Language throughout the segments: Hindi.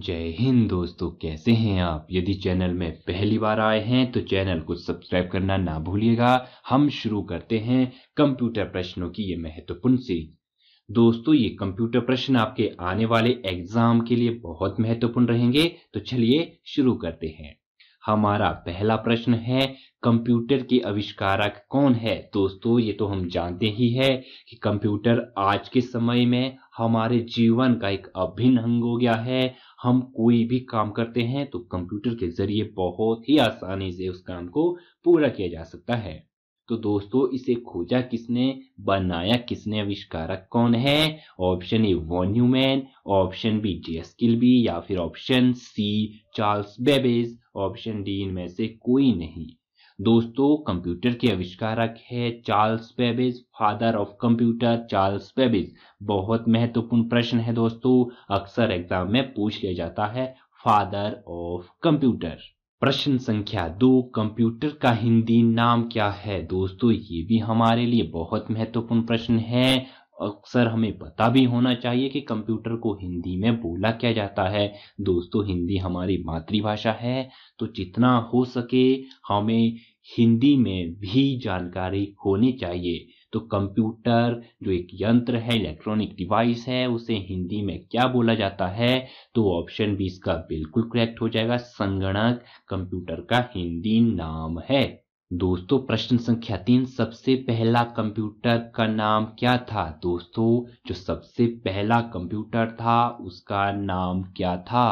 जय हिंद दोस्तों कैसे हैं आप यदि चैनल में पहली बार आए हैं तो चैनल को सब्सक्राइब करना ना भूलिएगा हम शुरू करते हैं कंप्यूटर प्रश्नों की ये महत्वपूर्ण सीरीज दोस्तों ये कंप्यूटर प्रश्न आपके आने वाले एग्जाम के लिए बहुत महत्वपूर्ण रहेंगे तो चलिए शुरू करते हैं हमारा पहला प्रश्न है कंप्यूटर के आविष्कारक कौन है दोस्तों ये तो हम जानते ही है कि कंप्यूटर आज के समय में हमारे जीवन का एक अभिन्न अंग हो गया है हम कोई भी काम करते हैं तो कंप्यूटर के ज़रिए बहुत ही आसानी से उस काम को पूरा किया जा सकता है तो दोस्तों इसे खोजा किसने बनाया किसने आविष्कारक कौन है option A von Neumann option B J Kilby या फिर option C Charles Babbage option D इनमें से कोई नहीं दोस्तों कंप्यूटर के आविष्कारक है Charles Babbage father of computer Charles Babbage बहुत महत्वपूर्ण प्रश्न है दोस्तों अक्सर एग्जाम में पूछ लिया जाता है फादर ऑफ कंप्यूटर प्रश्न संख्या दो कंप्यूटर का हिंदी नाम क्या है दोस्तों ये भी हमारे लिए बहुत महत्वपूर्ण प्रश्न है अक्सर हमें पता भी होना चाहिए कि कंप्यूटर को हिंदी में बोला क्या जाता है दोस्तों हिंदी हमारी मातृभाषा है तो जितना हो सके हमें हिंदी में भी जानकारी होनी चाहिए तो कंप्यूटर जो एक यंत्र है इलेक्ट्रॉनिक डिवाइस है उसे हिंदी में क्या बोला जाता है तो ऑप्शन बी इसका बिल्कुल करेक्ट हो जाएगा संगणक कंप्यूटर का हिंदी नाम है दोस्तों प्रश्न संख्या तीन सबसे पहला कंप्यूटर का नाम क्या था दोस्तों जो सबसे पहला कंप्यूटर था उसका नाम क्या था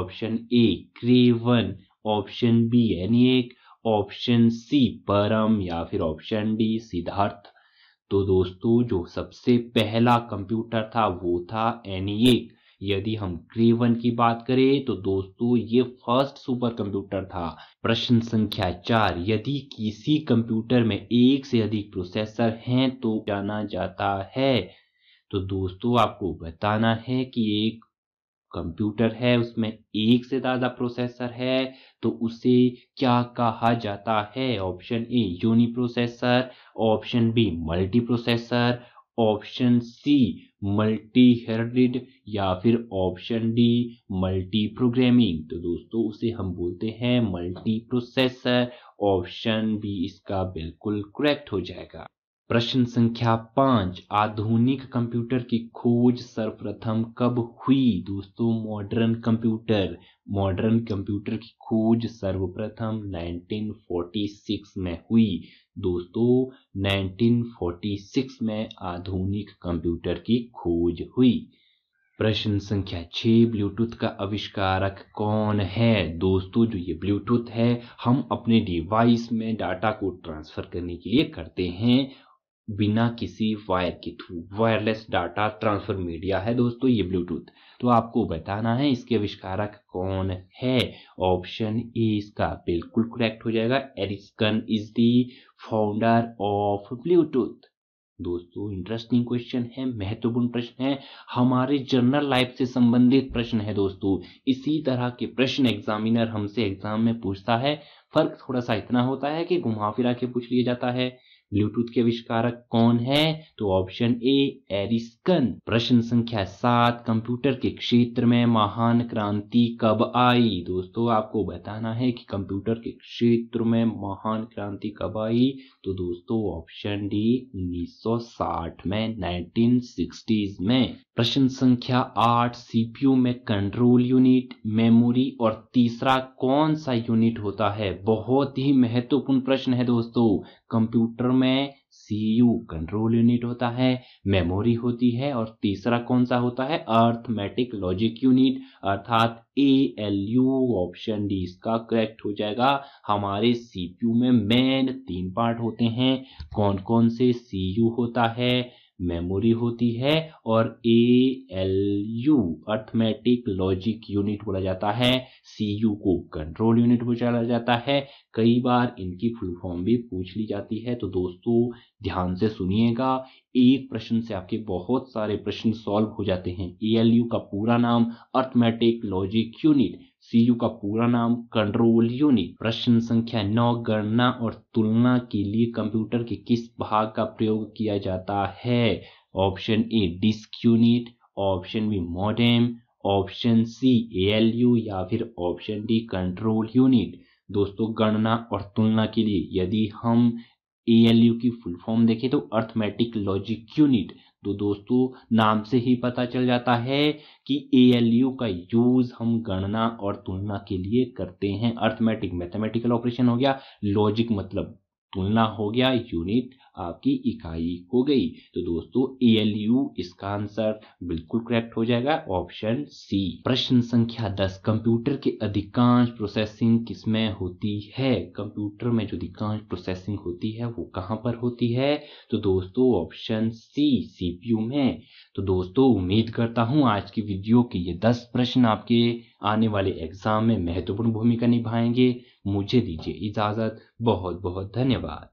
option A Craven option B Eka option C Param या फिर ऑप्शन डी सिद्धार्थ तो दोस्तों जो सबसे पहला कंप्यूटर था वो था एनिएक यदि हम ग्रेवन की बात करें तो दोस्तों ये फर्स्ट सुपर कंप्यूटर था प्रश्न संख्या चार यदि किसी कंप्यूटर में एक से अधिक प्रोसेसर हैं तो जाना जाता है तो दोस्तों आपको बताना है कि एक कंप्यूटर है उसमें एक से ज़्यादा प्रोसेसर है तो उसे क्या कहा जाता है option A uni processor option B multi processor option C multi हेरिड या फिर ऑप्शन डी मल्टी प्रोग्रामिंग तो दोस्तों उसे हम बोलते हैं मल्टी प्रोसेसर ऑप्शन बी इसका बिल्कुल करेक्ट हो जाएगा प्रश्न संख्या पांच आधुनिक कंप्यूटर की खोज सर्वप्रथम कब हुई दोस्तों मॉडर्न कंप्यूटर मॉडर्न कंप्यूटर की खोज सर्वप्रथम 1946 में हुई दोस्तों 1946 में आधुनिक कंप्यूटर की खोज हुई प्रश्न संख्या छः ब्लूटूथ का आविष्कारक कौन है दोस्तों जो ये ब्लूटूथ है हम अपने डिवाइस में डाटा को ट्रांसफ़र करने के लिए करते हैं बिना किसी वायर के through wireless data transfer media है दोस्तों ये ब्लूटूथ तो आपको बताना है इसके आविष्कारक कौन है ऑप्शन ए इसका बिल्कुल करेक्ट हो जाएगा Ericsson is the founder of Bluetooth दोस्तों इंटरेस्टिंग क्वेश्चन है महत्वपूर्ण प्रश्न है हमारे जनरल लाइफ से संबंधित प्रश्न है दोस्तों इसी तरह के प्रश्न एग्जामिनर हमसे एग्जाम में पूछता है फर्क थोड़ा सा इतना होता है कि घुमा फिरा के पूछ लिया जाता है ब्लूटूथ के आविष्कारक कौन है तो ऑप्शन ए एरिस्कन प्रश्न संख्या सात कंप्यूटर के क्षेत्र में महान क्रांति कब आई दोस्तों आपको बताना है कि कंप्यूटर के क्षेत्र में महान क्रांति कब आई तो दोस्तों ऑप्शन डी 1960 में 1960s में प्रश्न संख्या आठ सीपीयू में कंट्रोल यूनिट मेमोरी और तीसरा कौन सा यूनिट होता है बहुत ही महत्वपूर्ण प्रश्न है दोस्तों कंप्यूटर में सीयू कंट्रोल यूनिट होता है मेमोरी होती है और तीसरा कौन सा होता है अर्थमेटिक लॉजिक यूनिट अर्थात A L U option D इसका करेक्ट हो जाएगा हमारे सीपीयू में मेन तीन पार्ट होते हैं कौन कौन से सीयू होता है मेमोरी होती है और A L U arithmetic logic unit बोला जाता है सी यू को कंट्रोल यूनिट बोला जाता है कई बार इनकी फुल फॉर्म भी पूछ ली जाती है तो दोस्तों ध्यान से सुनिएगा एक प्रश्न से आपके बहुत सारे प्रश्न सॉल्व हो जाते हैं ए का पूरा नाम अर्थमेटिक लॉजिक यूनिट सी का पूरा नाम कंट्रोल यूनिट प्रश्न संख्या नौ गणना और तुलना के लिए कंप्यूटर के किस भाग का प्रयोग किया जाता है option A disk unit option B modem option C A या फिर ऑप्शन डी कंट्रोल यूनिट दोस्तों गणना और तुलना के लिए यदि हम ए एल यू की फुल फॉर्म देखें तो अर्थमेटिक लॉजिक यूनिट तो दोस्तों नाम से ही पता चल जाता है कि ए एल यू का यूज हम गणना और तुलना के लिए करते हैं अर्थमेटिक मैथमेटिकल ऑपरेशन हो गया लॉजिक मतलब तुलना हो गया यूनिट आपकी इकाई हो गई तो दोस्तों ए एल यू इसका आंसर बिल्कुल करेक्ट हो जाएगा ऑप्शन सी प्रश्न संख्या दस कंप्यूटर के अधिकांश प्रोसेसिंग किसमें होती है कंप्यूटर में जो अधिकांश प्रोसेसिंग होती है वो कहाँ पर होती है तो दोस्तों ऑप्शन सी सीपीयू में तो दोस्तों उम्मीद करता हूँ आज की वीडियो के ये दस प्रश्न आपके आने वाले एग्जाम में महत्वपूर्ण भूमिका निभाएंगे मुझे दीजिए इजाज़त बहुत बहुत धन्यवाद